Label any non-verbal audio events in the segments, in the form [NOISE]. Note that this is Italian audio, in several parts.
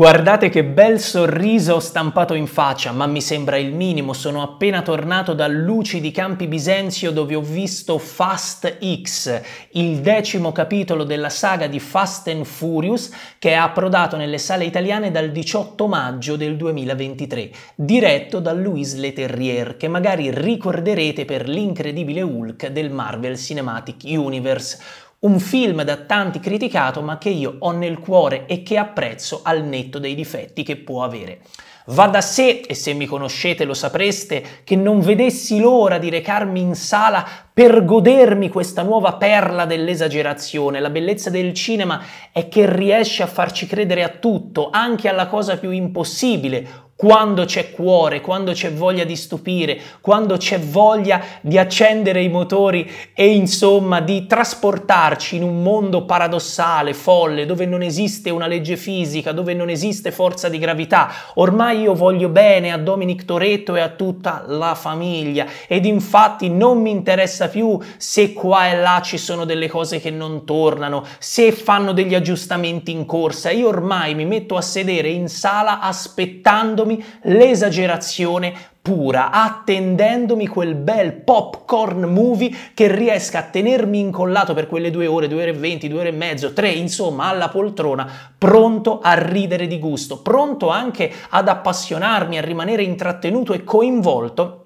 Guardate che bel sorriso ho stampato in faccia, ma mi sembra il minimo, sono appena tornato da Luci di Campi Bisenzio dove ho visto Fast X, il decimo capitolo della saga di Fast and Furious che è approdato nelle sale italiane dal 18 maggio del 2023, diretto da Louis Leterrier che magari ricorderete per l'incredibile Hulk del Marvel Cinematic Universe un film da tanti criticato ma che io ho nel cuore e che apprezzo al netto dei difetti che può avere. Va da sé, e se mi conoscete lo sapreste, che non vedessi l'ora di recarmi in sala per godermi questa nuova perla dell'esagerazione. La bellezza del cinema è che riesce a farci credere a tutto, anche alla cosa più impossibile, quando c'è cuore, quando c'è voglia di stupire, quando c'è voglia di accendere i motori e insomma di trasportarci in un mondo paradossale, folle, dove non esiste una legge fisica, dove non esiste forza di gravità. Ormai io voglio bene a Dominic Toretto e a tutta la famiglia ed infatti non mi interessa più se qua e là ci sono delle cose che non tornano, se fanno degli aggiustamenti in corsa. Io ormai mi metto a sedere in sala aspettandomi godendomi l'esagerazione pura, attendendomi quel bel popcorn movie che riesca a tenermi incollato per quelle due ore, due ore e venti, due ore e mezzo, tre, insomma, alla poltrona, pronto a ridere di gusto, pronto anche ad appassionarmi, a rimanere intrattenuto e coinvolto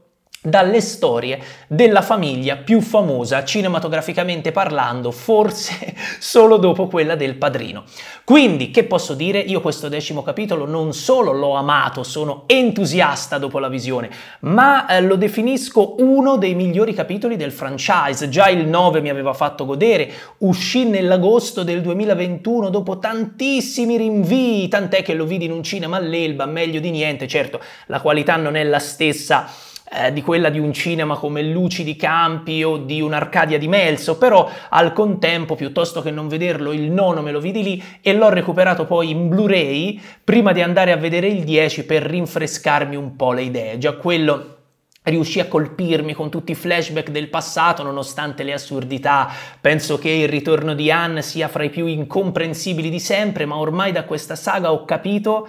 dalle storie della famiglia più famosa cinematograficamente parlando, forse [LAUGHS] solo dopo quella del padrino. Quindi, che posso dire? Io questo decimo capitolo non solo l'ho amato, sono entusiasta dopo la visione, ma eh, lo definisco uno dei migliori capitoli del franchise. Già il 9 mi aveva fatto godere, uscì nell'agosto del 2021 dopo tantissimi rinvii, tant'è che lo vidi in un cinema all'Elba, meglio di niente, certo, la qualità non è la stessa eh, di quella di un cinema come Luci di Campi o di un'Arcadia di Melzo, però al contempo, piuttosto che non vederlo, il nono me lo vidi lì e l'ho recuperato poi in Blu-ray prima di andare a vedere il 10 per rinfrescarmi un po' le idee. Già quello riuscì a colpirmi con tutti i flashback del passato nonostante le assurdità. Penso che il ritorno di Anne sia fra i più incomprensibili di sempre, ma ormai da questa saga ho capito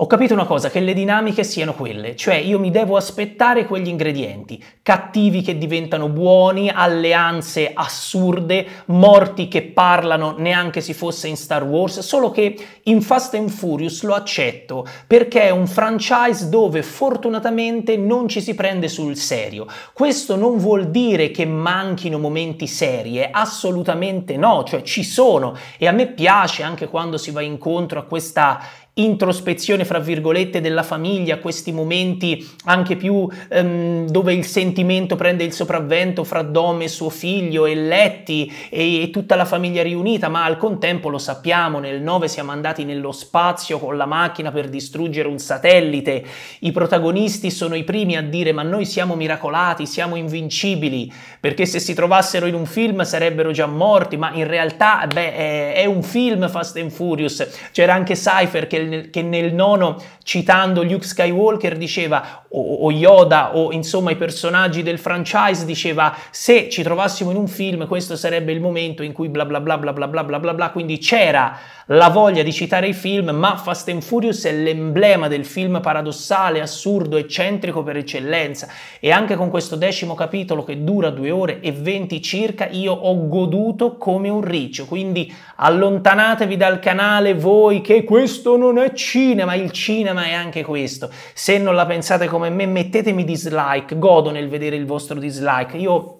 ho capito una cosa, che le dinamiche siano quelle, cioè io mi devo aspettare quegli ingredienti, cattivi che diventano buoni, alleanze assurde, morti che parlano neanche se fosse in Star Wars, solo che in Fast and Furious lo accetto perché è un franchise dove fortunatamente non ci si prende sul serio. Questo non vuol dire che manchino momenti serie, assolutamente no, cioè ci sono e a me piace anche quando si va incontro a questa introspezione, fra virgolette, della famiglia, questi momenti anche più ehm, dove il sentimento prende il sopravvento fra Dom e suo figlio e Letti e, e tutta la famiglia riunita, ma al contempo lo sappiamo, nel 9 siamo andati nello spazio con la macchina per distruggere un satellite, i protagonisti sono i primi a dire ma noi siamo miracolati, siamo invincibili, perché se si trovassero in un film sarebbero già morti, ma in realtà beh, è, è un film Fast and Furious, c'era anche Cypher che il che nel nono, citando Luke Skywalker, diceva, o, o Yoda, o insomma i personaggi del franchise, diceva, se ci trovassimo in un film, questo sarebbe il momento in cui bla bla bla bla bla bla bla bla bla, quindi c'era la voglia di citare i film, ma Fast and Furious è l'emblema del film paradossale, assurdo, eccentrico per eccellenza. E anche con questo decimo capitolo che dura due ore e venti circa, io ho goduto come un riccio. Quindi allontanatevi dal canale voi che questo non cinema, il cinema è anche questo. Se non la pensate come me, mettetemi dislike, godo nel vedere il vostro dislike. Io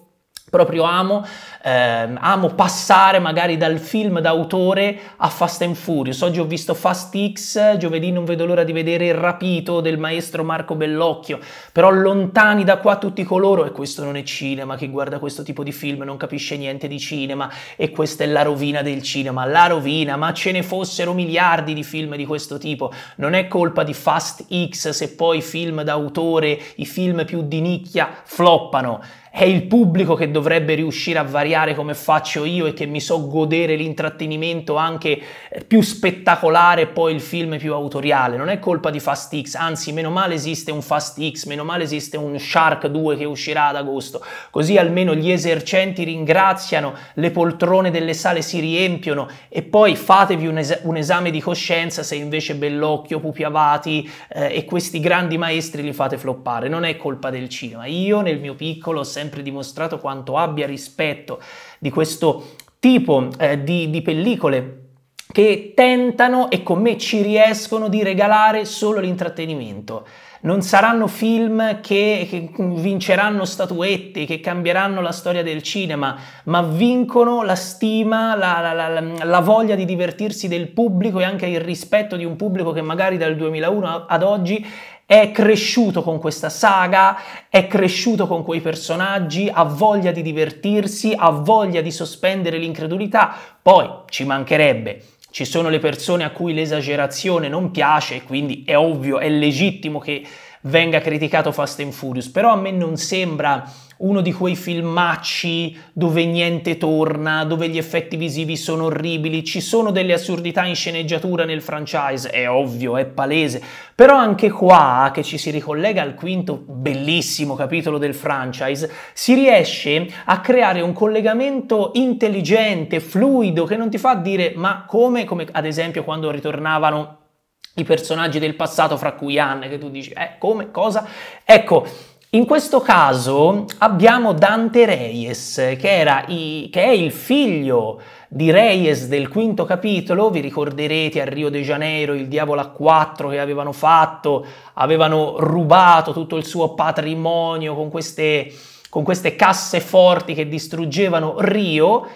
proprio amo, ehm, amo passare magari dal film d'autore a Fast and Furious. Oggi ho visto Fast X, giovedì non vedo l'ora di vedere Il rapito del maestro Marco Bellocchio, però lontani da qua tutti coloro, e questo non è cinema, chi guarda questo tipo di film non capisce niente di cinema, e questa è la rovina del cinema, la rovina, ma ce ne fossero miliardi di film di questo tipo, non è colpa di Fast X se poi i film d'autore, i film più di nicchia floppano è il pubblico che dovrebbe riuscire a variare come faccio io e che mi so godere l'intrattenimento anche eh, più spettacolare e poi il film più autoriale. Non è colpa di Fast X, anzi meno male esiste un Fast X, meno male esiste un Shark 2 che uscirà ad agosto, così almeno gli esercenti ringraziano, le poltrone delle sale si riempiono e poi fatevi un, es- un esame di coscienza se invece Bellocchio, Pupi Avati eh, e questi grandi maestri li fate floppare. Non è colpa del cinema. Io nel mio piccolo ho sempre sempre dimostrato quanto abbia rispetto di questo tipo eh, di, di pellicole che tentano e con me ci riescono di regalare solo l'intrattenimento. Non saranno film che, che, vinceranno statuette, che cambieranno la storia del cinema, ma vincono la stima, la, la, la, la, voglia di divertirsi del pubblico e anche il rispetto di un pubblico che magari dal 2001 ad oggi è cresciuto con questa saga, è cresciuto con quei personaggi, ha voglia di divertirsi, ha voglia di sospendere l'incredulità, poi ci mancherebbe. Ci sono le persone a cui l'esagerazione non piace e quindi è ovvio, è legittimo che venga criticato Fast and Furious, però a me non sembra uno di quei filmacci dove niente torna, dove gli effetti visivi sono orribili, ci sono delle assurdità in sceneggiatura nel franchise, è ovvio, è palese, però anche qua, che ci si ricollega al quinto bellissimo capitolo del franchise, si riesce a creare un collegamento intelligente, fluido, che non ti fa dire ma come, come ad esempio quando ritornavano i personaggi del passato, fra cui Anne, che tu dici, eh, come, cosa? Ecco, in questo caso abbiamo Dante Reyes, che, i, che, è il figlio di Reyes del quinto capitolo, vi ricorderete a Rio de Janeiro il diavolo a quattro che avevano fatto, avevano rubato tutto il suo patrimonio con queste, con queste casseforti che distruggevano Rio,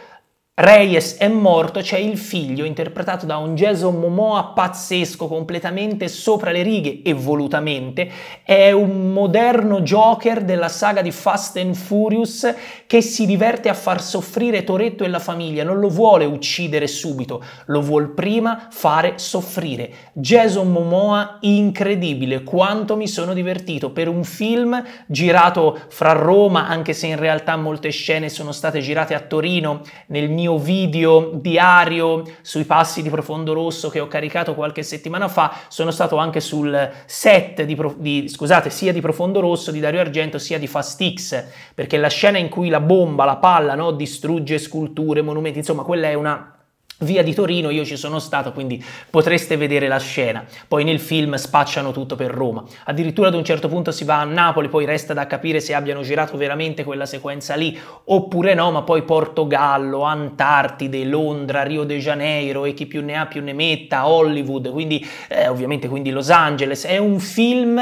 Reyes è morto, c'è il figlio interpretato da un Jason Momoa pazzesco, completamente sopra le righe e volutamente, è un moderno Joker della saga di Fast and Furious che si diverte a far soffrire Toretto e la famiglia, non lo vuole uccidere subito, lo vuole prima fare soffrire. Jason Momoa incredibile, quanto mi sono divertito per un film girato fra Roma, anche se in realtà molte scene sono state girate a Torino nel mio mio video diario sui passi di Profondo Rosso che ho caricato qualche settimana fa, sono stato anche sul set di, di, scusate, sia di Profondo Rosso di Dario Argento sia di Fast X, perché la scena in cui la bomba, la palla, no, distrugge sculture, monumenti, insomma, quella è una Via di Torino, io ci sono stato, quindi potreste vedere la scena. Poi nel film spacciano tutto per Roma. Addirittura ad un certo punto si va a Napoli, poi resta da capire se abbiano girato veramente quella sequenza lì oppure no, ma poi Portogallo, Antartide, Londra, Rio de Janeiro e chi più ne ha più ne metta, Hollywood, quindi eh, ovviamente quindi Los Angeles. È un film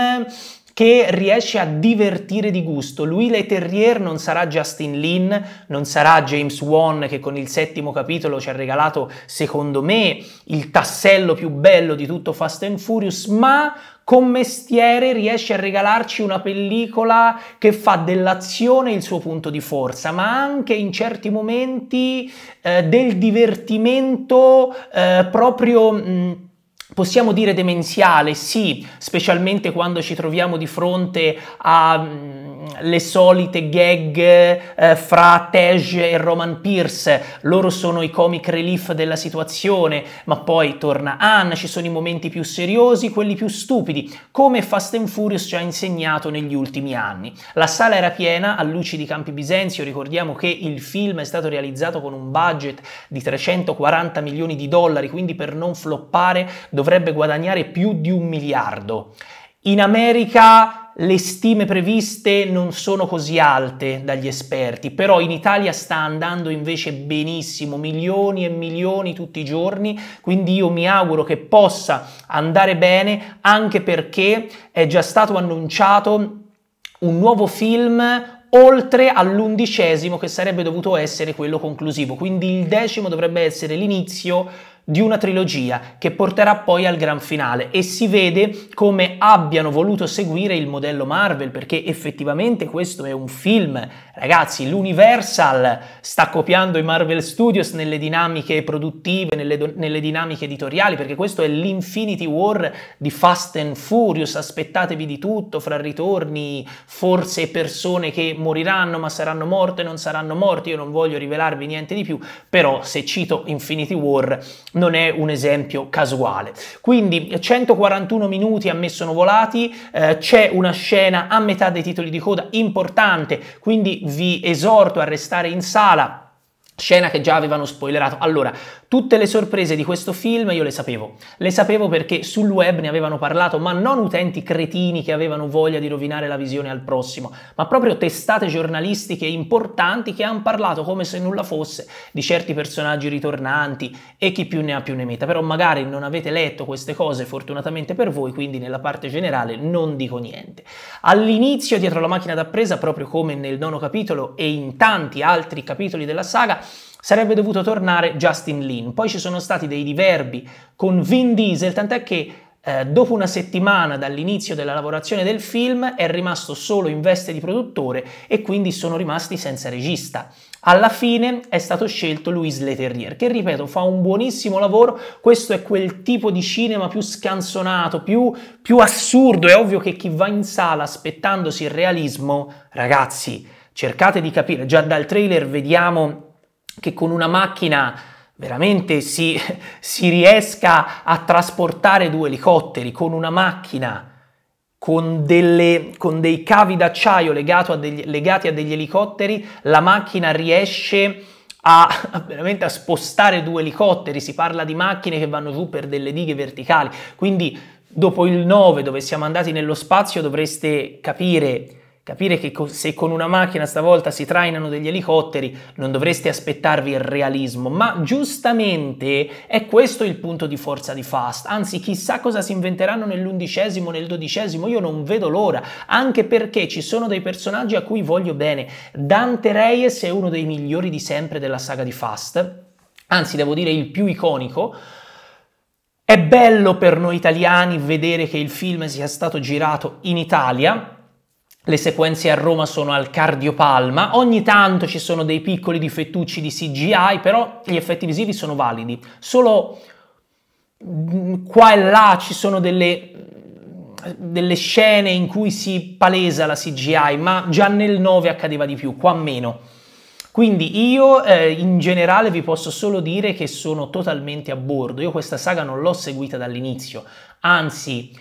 che riesce a divertire di gusto. Louis Le Terrier non sarà Justin Lin, non sarà James Wan che con il settimo capitolo ci ha regalato, secondo me, il tassello più bello di tutto Fast and Furious, ma con mestiere riesce a regalarci una pellicola che fa dell'azione il suo punto di forza, ma anche in certi momenti eh, del divertimento eh, proprio... Mh, Possiamo dire demenziale, sì, specialmente quando ci troviamo di fronte alle mm, solite gag eh, fra Tej e Roman Pierce. Loro sono i comic relief della situazione, ma poi torna Anne, ci sono i momenti più seriosi, quelli più stupidi, come Fast and Furious ci ha insegnato negli ultimi anni. La sala era piena, a luci di Campi Bisenzio, ricordiamo che il film è stato realizzato con un budget di 340 milioni di dollari, quindi per non floppare dovrebbe guadagnare più di un miliardo. In America le stime previste non sono così alte dagli esperti, però in Italia sta andando invece benissimo, milioni e milioni tutti i giorni, quindi io mi auguro che possa andare bene anche perché è già stato annunciato un nuovo film oltre all'undicesimo che sarebbe dovuto essere quello conclusivo, quindi il decimo dovrebbe essere l'inizio di una trilogia che porterà poi al gran finale e si vede come abbiano voluto seguire il modello Marvel perché effettivamente questo è un film, ragazzi, l'Universal sta copiando i Marvel Studios nelle dinamiche produttive, nelle, nelle dinamiche editoriali perché questo è l'Infinity War di Fast and Furious, aspettatevi di tutto fra ritorni, forse persone che moriranno ma saranno morte, non saranno morti io non voglio rivelarvi niente di più, però se cito Infinity War non è un esempio casuale. Quindi 141 minuti ha messo Nuvolati, eh, c'è una scena a metà dei titoli di coda importante, quindi vi esorto a restare in sala scena che già avevano spoilerato. Allora, Tutte le sorprese di questo film io le sapevo. Le sapevo perché sul web ne avevano parlato, ma non utenti cretini che avevano voglia di rovinare la visione al prossimo, ma proprio testate giornalistiche importanti che hanno parlato come se nulla fosse di certi personaggi ritornanti e chi più ne ha più ne metta. Però magari non avete letto queste cose, fortunatamente per voi, quindi nella parte generale non dico niente. All'inizio, dietro la macchina d'appresa, proprio come nel nono capitolo e in tanti altri capitoli della saga, sarebbe dovuto tornare Justin Lin. Poi ci sono stati dei diverbi con Vin Diesel, tant'è che eh, dopo una settimana dall'inizio della lavorazione del film è rimasto solo in veste di produttore e quindi sono rimasti senza regista. Alla fine è stato scelto Louis Leterrier, che ripeto fa un buonissimo lavoro, questo è quel tipo di cinema più scanzonato, più, più assurdo, è ovvio che chi va in sala aspettandosi il realismo, ragazzi, cercate di capire, già dal trailer vediamo che con una macchina veramente si, si riesca a trasportare due elicotteri, con una macchina con, delle, con, dei cavi d'acciaio a degli, legati a degli elicotteri, la macchina riesce a, a, veramente a spostare due elicotteri. Si parla di macchine che vanno giù per delle dighe verticali. Quindi, dopo il 9, dove siamo andati nello spazio, dovreste capire Capire che se con una macchina stavolta si trainano degli elicotteri non dovreste aspettarvi il realismo, ma giustamente è questo il punto di forza di Fast. Anzi, chissà cosa si inventeranno nell'undicesimo, nel dodicesimo, io non vedo l'ora, anche perché ci sono dei personaggi a cui voglio bene. Dante Reyes è uno dei migliori di sempre della saga di Fast, anzi devo dire il più iconico. È bello per noi italiani vedere che il film sia stato girato in Italia, le sequenze a Roma sono al cardiopalma, ogni tanto ci sono dei piccoli difettucci di CGI, però gli effetti visivi sono validi. Solo mm, qua e là ci sono delle, delle scene in cui si palesa la CGI, ma già nel 9 accadeva di più, qua meno. Quindi io eh, in generale vi posso solo dire che sono totalmente a bordo. Io questa saga non l'ho seguita dall'inizio, anzi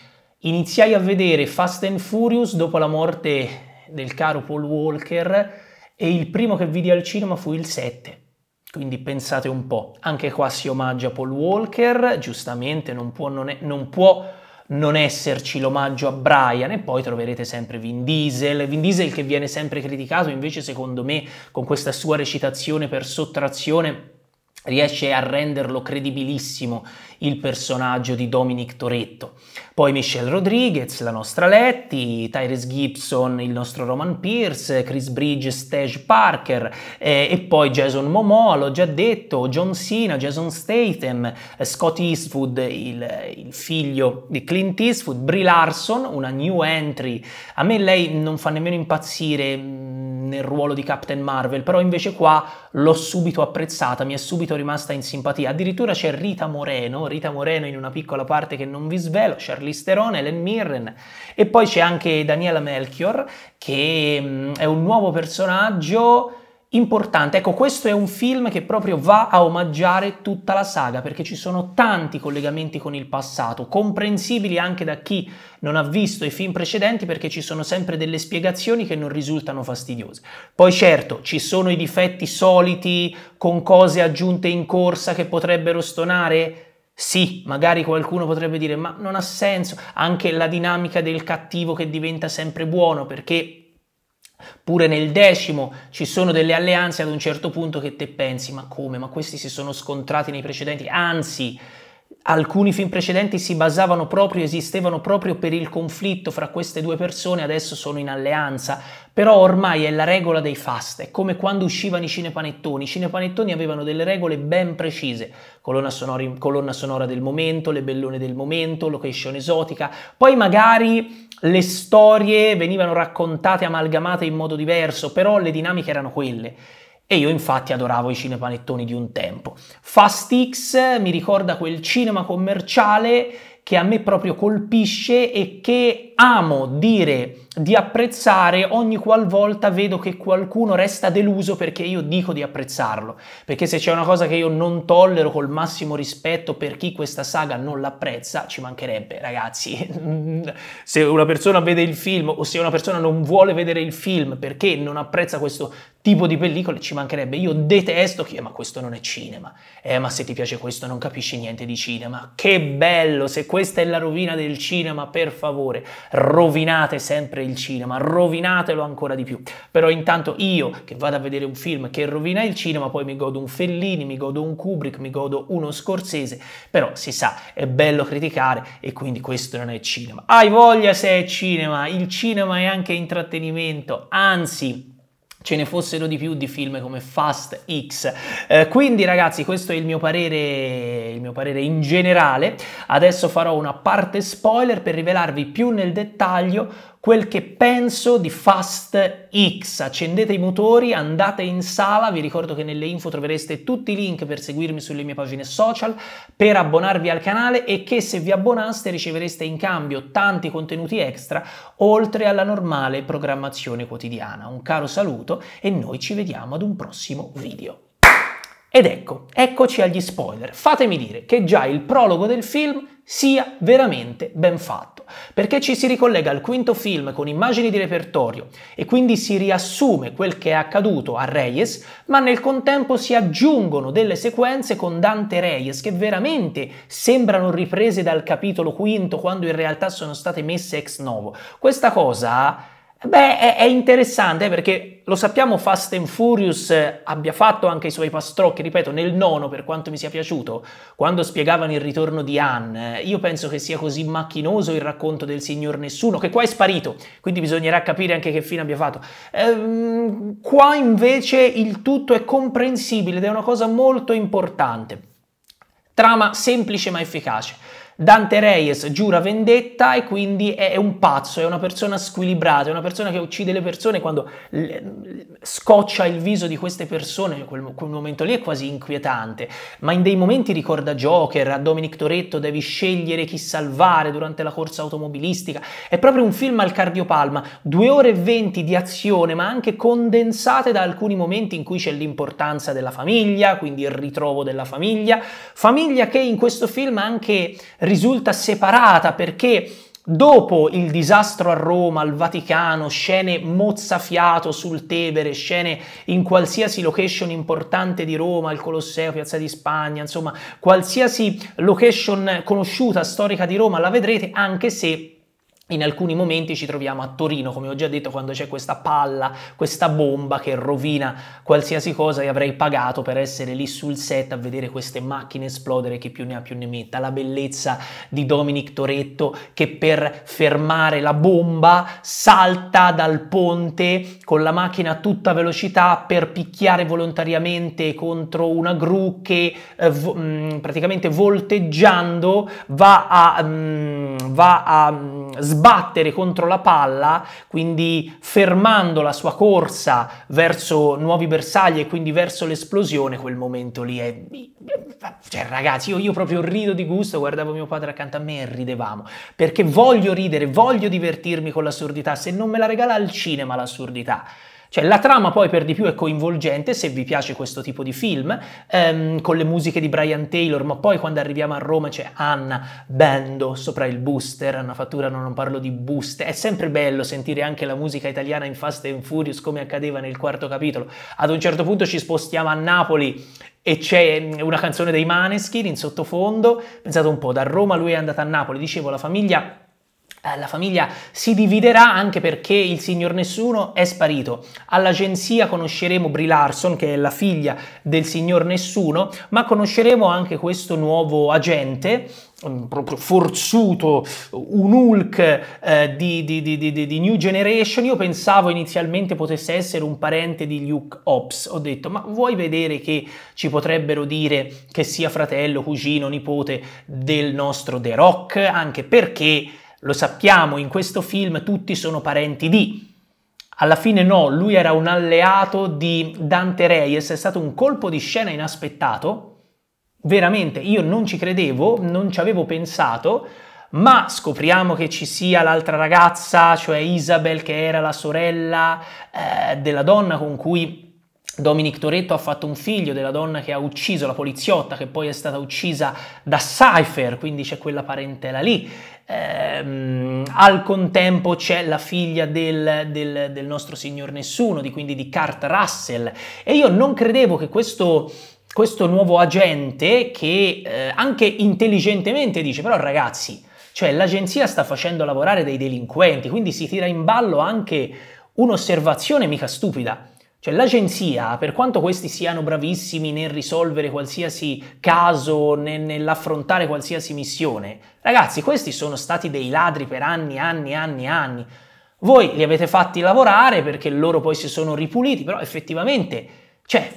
Iniziai a vedere Fast and Furious dopo la morte del caro Paul Walker e il primo che vidi al cinema fu il 7. Quindi pensate un po', anche qua si omaggia Paul Walker, giustamente non può non, è, non può non, esserci l'omaggio a Brian e poi troverete sempre Vin Diesel, Vin Diesel che viene sempre criticato invece secondo me con questa sua recitazione per sottrazione riesce a renderlo credibilissimo il personaggio di Dominic Toretto. Poi Michelle Rodriguez, la nostra Letty, Tyrese Gibson, il nostro Roman Pierce, Chris Bridge, Stage Parker eh, e poi Jason Momoa, l'ho già detto, John Cena, Jason Statham, eh, Scott Eastwood, il, eh, il, figlio di Clint Eastwood, Brie Larson, una new entry. A me lei non fa nemmeno impazzire mm, nel ruolo di Captain Marvel, però invece qua l'ho subito apprezzata, mi è subito rimasta in simpatia. Addirittura c'è Rita Moreno, Rita Moreno in una piccola parte che non vi svelo, Charlize Theron, Ellen Mirren e poi c'è anche Daniela Melchior che mm, è un nuovo personaggio importante. Ecco, questo è un film che proprio va a omaggiare tutta la saga perché ci sono tanti collegamenti con il passato, comprensibili anche da chi non ha visto i film precedenti perché ci sono sempre delle spiegazioni che non risultano fastidiose. Poi certo, ci sono i difetti soliti con cose aggiunte in corsa che potrebbero stonare sì, magari qualcuno potrebbe dire, ma non ha senso anche la dinamica del cattivo che diventa sempre buono perché Pure nel decimo ci sono delle alleanze ad un certo punto che te pensi, ma come? Ma questi si sono scontrati nei precedenti, anzi alcuni film precedenti si basavano proprio, esistevano proprio per il conflitto fra queste due persone, adesso sono in alleanza, però ormai è la regola dei fast, è come quando uscivano i cinepanettoni, i cinepanettoni avevano delle regole ben precise, colonna, sonori, colonna sonora del momento, le bellone del momento, location esotica, poi magari le storie venivano raccontate, amalgamate in modo diverso, però le dinamiche erano quelle. E io infatti adoravo i cinepanettoni di un tempo. Fast X mi ricorda quel cinema commerciale che a me proprio colpisce e che amo dire di apprezzare ogni qualvolta vedo che qualcuno resta deluso perché io dico di apprezzarlo. Perché se c'è una cosa che io non tollero col massimo rispetto per chi questa saga non l'apprezza, ci mancherebbe, ragazzi. [LAUGHS] se una persona vede il film o se una persona non vuole vedere il film perché non apprezza questo tipo di pellicole, ci mancherebbe. Io detesto chi, eh, ma questo non è cinema. Eh, ma se ti piace questo non capisci niente di cinema. Che bello se questo questa è la rovina del cinema, per favore. Rovinate sempre il cinema, rovinatelo ancora di più. Però intanto io che vado a vedere un film che rovina il cinema, poi mi godo un Fellini, mi godo un Kubrick, mi godo uno Scorsese, però si sa, è bello criticare e quindi questo non è cinema. Hai voglia se è cinema, il cinema è anche intrattenimento, anzi ce ne fossero di più di film come Fast X. Eh, quindi ragazzi, questo è il mio parere, il mio parere in generale. Adesso farò una parte spoiler per rivelarvi più nel dettaglio quel che penso di Fast X. Accendete i motori, andate in sala, vi ricordo che nelle info troverete tutti i link per seguirmi sulle mie pagine social, per abbonarvi al canale e che se vi abbonaste ricevereste in cambio tanti contenuti extra oltre alla normale programmazione quotidiana. Un caro saluto e noi ci vediamo ad un prossimo video. Ed ecco, eccoci agli spoiler. Fatemi dire che già il prologo del film sia veramente ben fatto perché ci si ricollega al quinto film con immagini di repertorio e quindi si riassume quel che è accaduto a Reyes, ma nel contempo si aggiungono delle sequenze con Dante Reyes che veramente sembrano riprese dal capitolo quinto quando in realtà sono state messe ex novo. Questa cosa Beh, è, è interessante perché lo sappiamo Fast and Furious eh, abbia fatto anche i suoi pastrocchi, ripeto, nel nono per quanto mi sia piaciuto, quando spiegavano il ritorno di Han, io penso che sia così macchinoso il racconto del signor Nessuno, che qua è sparito, quindi bisognerà capire anche che fine abbia fatto. Ehm, qua invece il tutto è comprensibile ed è una cosa molto importante. Trama semplice ma efficace. Dante Reyes giura vendetta e quindi è un pazzo, è una persona squilibrata, è una persona che uccide le persone quando scoccia il viso di queste persone, quel, quel momento lì è quasi inquietante, ma in dei momenti ricorda Joker, a Dominic Toretto devi scegliere chi salvare durante la corsa automobilistica, è proprio un film al cardiopalma, due ore e venti di azione ma anche condensate da alcuni momenti in cui c'è l'importanza della famiglia, quindi il ritrovo della famiglia, famiglia che in questo film anche risulta separata perché Dopo il disastro a Roma, al Vaticano, scene mozzafiato sul Tevere, scene in qualsiasi location importante di Roma, il Colosseo, Piazza di Spagna, insomma, qualsiasi location conosciuta, storica di Roma, la vedrete anche se in alcuni momenti ci troviamo a Torino, come ho già detto, quando c'è questa palla, questa bomba che rovina qualsiasi cosa e avrei pagato per essere lì sul set a vedere queste macchine esplodere che più ne ha più ne metta. La bellezza di Dominic Toretto che per fermare la bomba salta dal ponte con la macchina a tutta velocità per picchiare volontariamente contro una gru che eh, vo- mh, mm, praticamente volteggiando va a, mh, mm, va a mh, mm, sbattere contro la palla, quindi fermando la sua corsa verso nuovi bersagli e quindi verso l'esplosione, quel momento lì è... Cioè ragazzi, io, io proprio rido di gusto, guardavo mio padre accanto a me e ridevamo, perché voglio ridere, voglio divertirmi con l'assurdità, se non me la regala al cinema l'assurdità cioè la trama poi per di più è coinvolgente se vi piace questo tipo di film, ehm, con le musiche di Brian Taylor, ma poi quando arriviamo a Roma c'è Anna Bando sopra il booster, Anna Fattura non parlo di buste, è sempre bello sentire anche la musica italiana in Fast and Furious come accadeva nel quarto capitolo. Ad un certo punto ci spostiamo a Napoli e c'è mm, una canzone dei Maneskin in sottofondo, pensate un po', da Roma lui è andato a Napoli, dicevo la famiglia eh, la famiglia si dividerà anche perché il signor Nessuno è sparito. All'agenzia conosceremo Bri Larson, che è la figlia del signor Nessuno, ma conosceremo anche questo nuovo agente, proprio forzuto, un Hulk eh, di, di, di, di, New Generation. Io pensavo inizialmente potesse essere un parente di Luke Ops. Ho detto, ma vuoi vedere che ci potrebbero dire che sia fratello, cugino, nipote del nostro The Rock? Anche perché lo sappiamo, in questo film tutti sono parenti di. Alla fine no, lui era un alleato di Dante Reyes, è stato un colpo di scena inaspettato. Veramente, io non ci credevo, non ci avevo pensato, ma scopriamo che ci sia l'altra ragazza, cioè Isabel, che era la sorella eh, della donna con cui Dominic Toretto ha fatto un figlio della donna che ha ucciso la poliziotta, che poi è stata uccisa da Cypher, quindi c'è quella parentela lì. Ehm, al contempo c'è la figlia del, del, del, nostro signor Nessuno, di, quindi di Kurt Russell. E io non credevo che questo, questo nuovo agente, che eh, anche intelligentemente dice, però ragazzi, cioè l'agenzia sta facendo lavorare dei delinquenti, quindi si tira in ballo anche un'osservazione mica stupida cioè l'agenzia, per quanto questi siano bravissimi nel risolvere qualsiasi caso, nel, nell'affrontare qualsiasi missione, ragazzi, questi sono stati dei ladri per anni, anni, anni, anni. Voi li avete fatti lavorare perché loro poi si sono ripuliti, però effettivamente, cioè,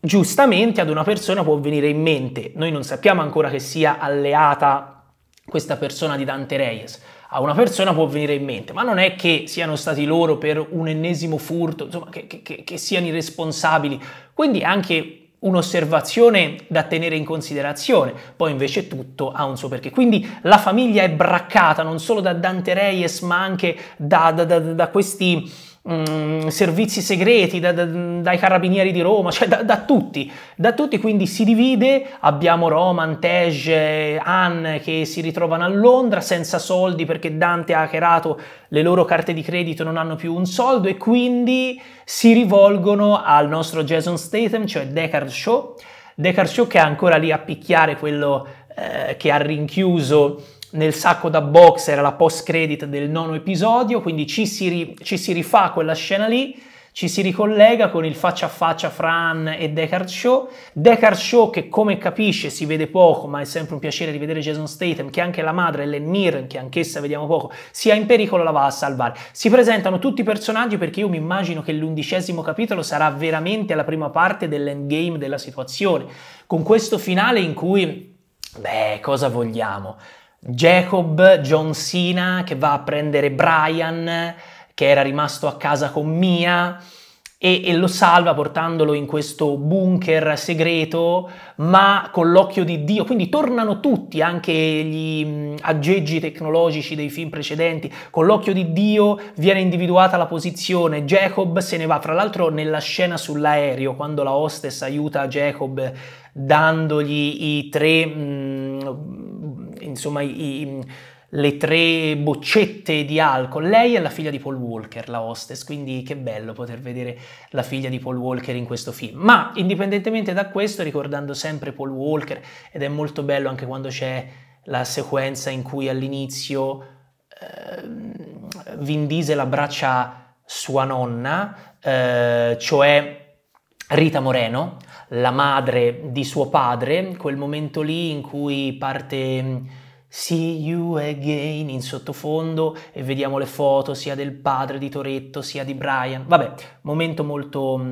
giustamente ad una persona può venire in mente, noi non sappiamo ancora che sia alleata questa persona di Dante Reyes, a una persona può venire in mente, ma non è che siano stati loro per un ennesimo furto, insomma, che, che, che siano irresponsabili. Quindi anche un'osservazione da tenere in considerazione, poi invece tutto ha un suo perché. Quindi la famiglia è braccata non solo da Dante Reyes, ma anche da, da, da, da questi Mm, servizi segreti, da, da, dai carabinieri di Roma, cioè da, da, tutti, da tutti quindi si divide, abbiamo Roman, Tej, Anne che si ritrovano a Londra senza soldi perché Dante ha hackerato le loro carte di credito, non hanno più un soldo e quindi si rivolgono al nostro Jason Statham, cioè Deckard Shaw, Deckard Shaw che è ancora lì a picchiare quello eh, che ha rinchiuso nel sacco da box era la post credit del nono episodio, quindi ci si, ri, ci si rifà quella scena lì, ci si ricollega con il faccia a faccia fra Ann e Deckard Show. Deckard Show che come capisce si vede poco, ma è sempre un piacere rivedere Jason Statham, che anche la madre, Ellen Mirren, che anch'essa vediamo poco, sia in pericolo, la va a salvare. Si presentano tutti i personaggi perché io mi immagino che l'undicesimo capitolo sarà veramente la prima parte dell'endgame della situazione, con questo finale in cui, beh, cosa vogliamo? Jacob, John Cena che va a prendere Brian che era rimasto a casa con Mia e, e lo salva portandolo in questo bunker segreto ma con l'occhio di Dio. Quindi tornano tutti, anche gli mm, aggeggi tecnologici dei film precedenti, con l'occhio di Dio viene individuata la posizione, Jacob se ne va, fra l'altro nella scena sull'aereo, quando la hostess aiuta Jacob dandogli i tre... Mh, mm, insomma, i, le tre boccette di alcol. Lei è la figlia di Paul Walker, la hostess, quindi che bello poter vedere la figlia di Paul Walker in questo film. Ma indipendentemente da questo, ricordando sempre Paul Walker, ed è molto bello anche quando c'è la sequenza in cui all'inizio eh, Vin Diesel abbraccia sua nonna, eh, cioè Rita Moreno, la madre di suo padre, quel momento lì in cui parte See You Again in sottofondo e vediamo le foto sia del padre di Toretto sia di Brian. Vabbè, momento molto mh,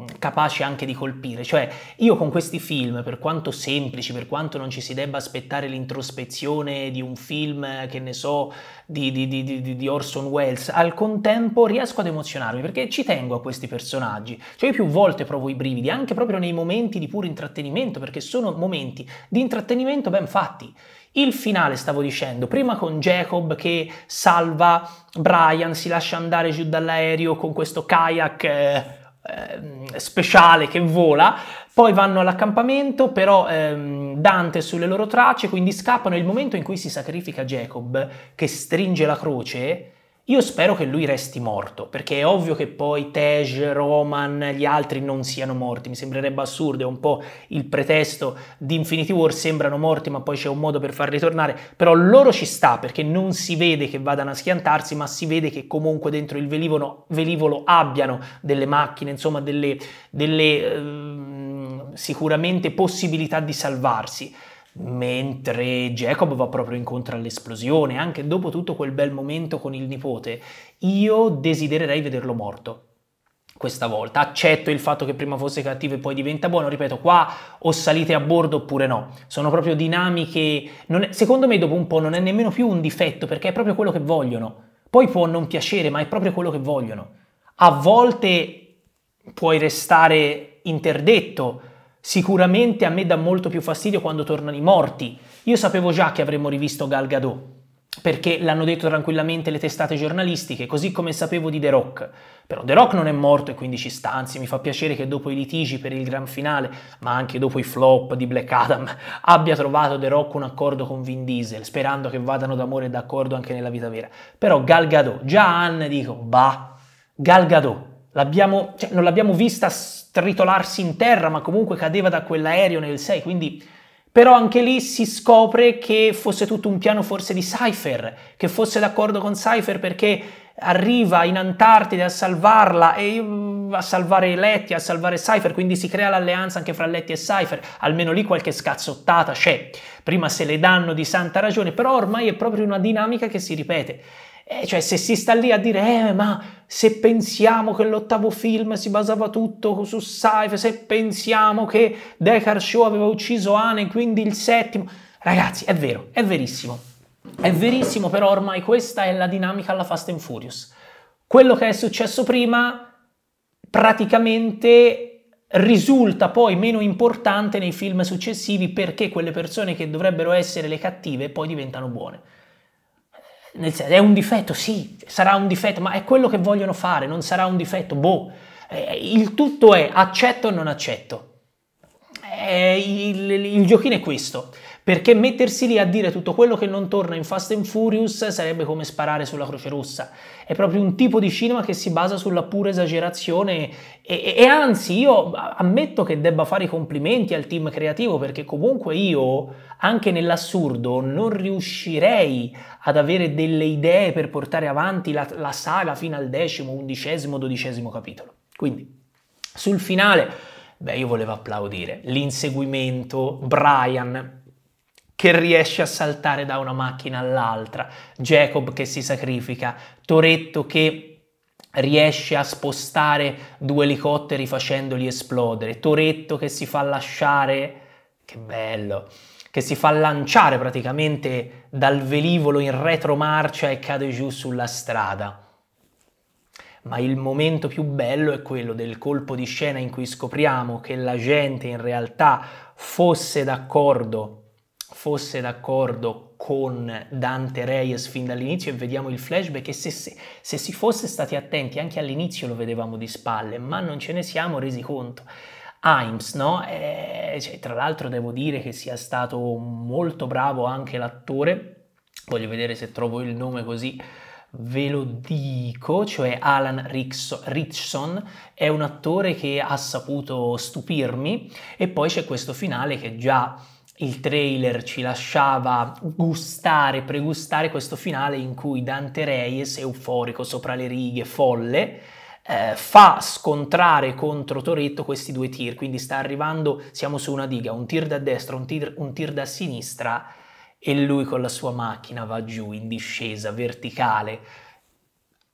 mm, capace anche di colpire. Cioè, io con questi film, per quanto semplici, per quanto non ci si debba aspettare l'introspezione di un film, che ne so, di, di, di, di Orson Welles, al contempo riesco ad emozionarmi perché ci tengo a questi personaggi. Cioè, io più volte provo i brividi, anche proprio nei momenti di puro intrattenimento, perché sono momenti di intrattenimento ben fatti. Il finale, stavo dicendo, prima con Jacob che salva Brian, si lascia andare giù dall'aereo con questo kayak eh, eh, speciale che vola, poi vanno all'accampamento, però ehm, Dante è sulle loro tracce, quindi scappano. È il momento in cui si sacrifica Jacob, che stringe la croce, io spero che lui resti morto, perché è ovvio che poi Tej, Roman, gli altri non siano morti, mi sembrerebbe assurdo, è un po' il pretesto di Infinity War, sembrano morti ma poi c'è un modo per farli tornare, però loro ci sta perché non si vede che vadano a schiantarsi, ma si vede che comunque dentro il velivolo, velivolo abbiano delle macchine, insomma delle, delle eh, sicuramente possibilità di salvarsi mentre Jacob va proprio incontro all'esplosione, anche dopo tutto quel bel momento con il nipote, io desidererei vederlo morto. Questa volta accetto il fatto che prima fosse cattivo e poi diventa buono, ripeto, qua o salite a bordo oppure no. Sono proprio dinamiche, è, secondo me dopo un po' non è nemmeno più un difetto perché è proprio quello che vogliono. Poi può non piacere, ma è proprio quello che vogliono. A volte puoi restare interdetto Sicuramente a me dà molto più fastidio quando tornano i morti. Io sapevo già che avremmo rivisto Gal Gadot, perché l'hanno detto tranquillamente le testate giornalistiche, così come sapevo di The Rock. Però The Rock non è morto e quindi ci sta, anzi mi fa piacere che dopo i litigi per il gran finale, ma anche dopo i flop di Black Adam, [LAUGHS] abbia trovato The Rock un accordo con Vin Diesel, sperando che vadano d'amore e d'accordo anche nella vita vera. Però Gal Gadot, già Anne dico, bah, Gal Gadot, L'abbiamo, cioè, non l'abbiamo vista stritolarsi in terra, ma comunque cadeva da quell'aereo nel 6, quindi... Però anche lì si scopre che fosse tutto un piano forse di Cypher, che fosse d'accordo con Cypher perché arriva in Antartide a salvarla e mm, a salvare Letty, a salvare Cypher, quindi si crea l'alleanza anche fra Letty e Cypher, almeno lì qualche scazzottata c'è, prima se le danno di santa ragione, però ormai è proprio una dinamica che si ripete. Eh, cioè, se si sta lì a dire, eh, ma se pensiamo che l'ottavo film si basava tutto su sci se pensiamo che Dekar Show aveva ucciso Anne, quindi il settimo... Ragazzi, è vero, è verissimo. È verissimo, però ormai questa è la dinamica alla Fast and Furious. Quello che è successo prima praticamente risulta poi meno importante nei film successivi perché quelle persone che dovrebbero essere le cattive poi diventano buone è un difetto, sì, sarà un difetto, ma è quello che vogliono fare, non sarà un difetto, boh. Eh, il tutto è accetto o non accetto. Il, eh, il, il giochino è questo. Perché mettersi lì a dire tutto quello che non torna in Fast and Furious sarebbe come sparare sulla Croce Rossa. È proprio un tipo di cinema che si basa sulla pura esagerazione e, e, e anzi io ammetto che debba fare i complimenti al team creativo perché comunque io anche nell'assurdo non riuscirei ad avere delle idee per portare avanti la, la saga fino al decimo, undicesimo, dodicesimo capitolo. Quindi sul finale, beh, io volevo applaudire l'inseguimento, Brian, che riesce a saltare da una macchina all'altra, Jacob che si sacrifica, Toretto che riesce a spostare due elicotteri facendoli esplodere, Toretto che si fa lasciare, che bello, che si fa lanciare praticamente dal velivolo in retromarcia e cade giù sulla strada. Ma il momento più bello è quello del colpo di scena in cui scopriamo che la gente in realtà fosse d'accordo fosse d'accordo con Dante Reyes fin dall'inizio e vediamo il flashback e se, se, se si fosse stati attenti anche all'inizio lo vedevamo di spalle, ma non ce ne siamo resi conto. Himes, no? E, eh, cioè, tra l'altro devo dire che sia stato molto bravo anche l'attore, voglio vedere se trovo il nome così ve lo dico, cioè Alan Richson è un attore che ha saputo stupirmi e poi c'è questo finale che già il trailer ci lasciava gustare, pregustare questo finale in cui Dante Reyes, euforico sopra le righe, folle, eh, fa scontrare contro Toretto questi due tir, quindi sta arrivando, siamo su una diga, un tir da destra, un tir, un tir da sinistra e lui con la sua macchina va giù in discesa verticale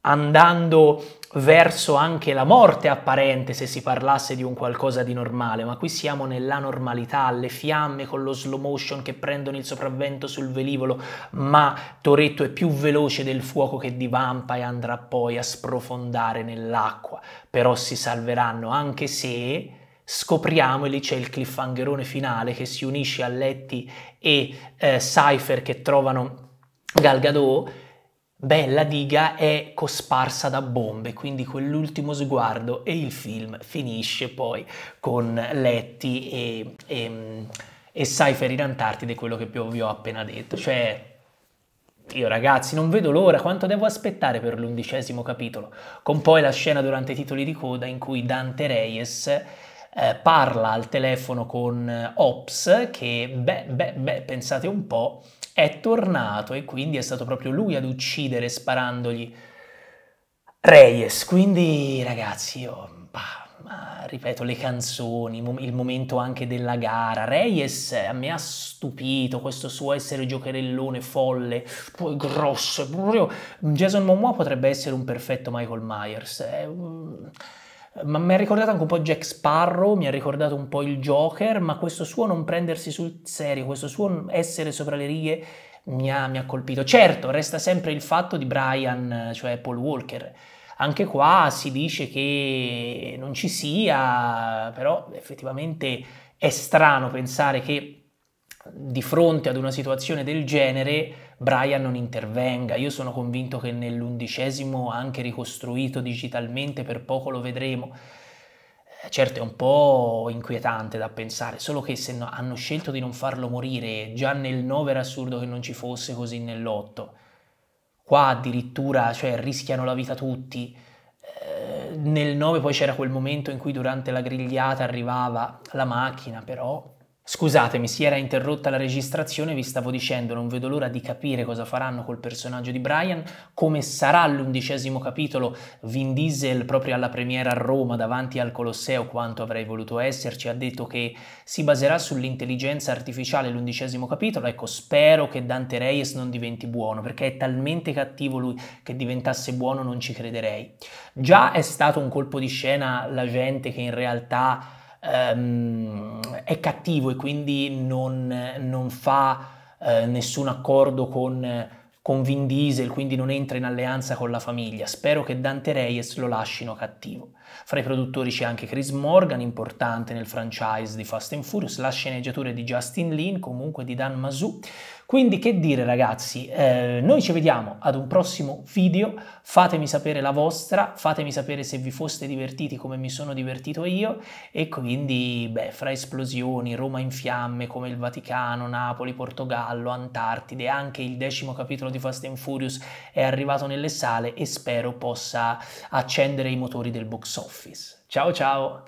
andando verso anche la morte apparente se si parlasse di un qualcosa di normale, ma qui siamo nella normalità, le fiamme con lo slow motion che prendono il sopravvento sul velivolo, ma Toretto è più veloce del fuoco che divampa e andrà poi a sprofondare nell'acqua, però si salveranno anche se scopriamo e lì c'è il cliffhangerone finale che si unisce a Letty e eh, Cypher che trovano Galgado, Beh, la diga è cosparsa da bombe, quindi quell'ultimo sguardo e il film finisce poi con Letty e, e, e Cypher in Antartide, quello che vi ho appena detto. Cioè, io ragazzi non vedo l'ora, quanto devo aspettare per l'undicesimo capitolo? Con poi la scena durante i titoli di coda in cui Dante Reyes... Eh, parla al telefono con eh, Ops che, beh, beh, beh, pensate un po', è tornato e quindi è stato proprio lui ad uccidere sparandogli Reyes. Quindi ragazzi, io, bah, ripeto, le canzoni, il momento anche della gara. Reyes a eh, me ha stupito questo suo essere giocherellone, folle, poi grosso. Jason Momoa potrebbe essere un perfetto Michael Myers. Eh, mm ma mi ha ricordato anche un po' Jack Sparrow, mi ha ricordato un po' il Joker, ma questo suo non prendersi sul serio, questo suo essere sopra le righe mi ha, mi ha colpito. Certo, resta sempre il fatto di Brian, cioè Paul Walker. Anche qua si dice che non ci sia, però effettivamente è strano pensare che di fronte ad una situazione del genere Brian non intervenga. Io sono convinto che nell'undicesimo, anche ricostruito digitalmente, per poco lo vedremo. Eh, certo è un po' inquietante da pensare, solo che se no, hanno scelto di non farlo morire, già nel 9 era assurdo che non ci fosse così nell'8. Qua addirittura, cioè, rischiano la vita tutti eh, nel 9 poi c'era quel momento in cui durante la grigliata arrivava la macchina, però Scusatemi, si era interrotta la registrazione, vi stavo dicendo, non vedo l'ora di capire cosa faranno col personaggio di Brian, come sarà l'undicesimo capitolo Vin Diesel proprio alla premiera a Roma davanti al Colosseo, quanto avrei voluto esserci, ha detto che si baserà sull'intelligenza artificiale l'undicesimo capitolo, ecco spero che Dante Reyes non diventi buono, perché è talmente cattivo lui che diventasse buono non ci crederei. Già è stato un colpo di scena la gente che in realtà ehm, è cattivo e quindi non, non fa eh, nessun accordo con, con Vin Diesel, quindi non entra in alleanza con la famiglia. Spero che Dante Reyes lo lasciano cattivo. Fra i produttori c'è anche Chris Morgan, importante nel franchise di Fast and Furious, la sceneggiatura di Justin Lin, comunque di Dan Masu. Quindi che dire ragazzi, eh, noi ci vediamo ad un prossimo video, fatemi sapere la vostra, fatemi sapere se vi foste divertiti come mi sono divertito io e ecco, quindi beh, fra esplosioni, Roma in fiamme come il Vaticano, Napoli, Portogallo, Antartide, anche il decimo capitolo di Fast and Furious è arrivato nelle sale e spero possa accendere i motori del box office. Ciao ciao!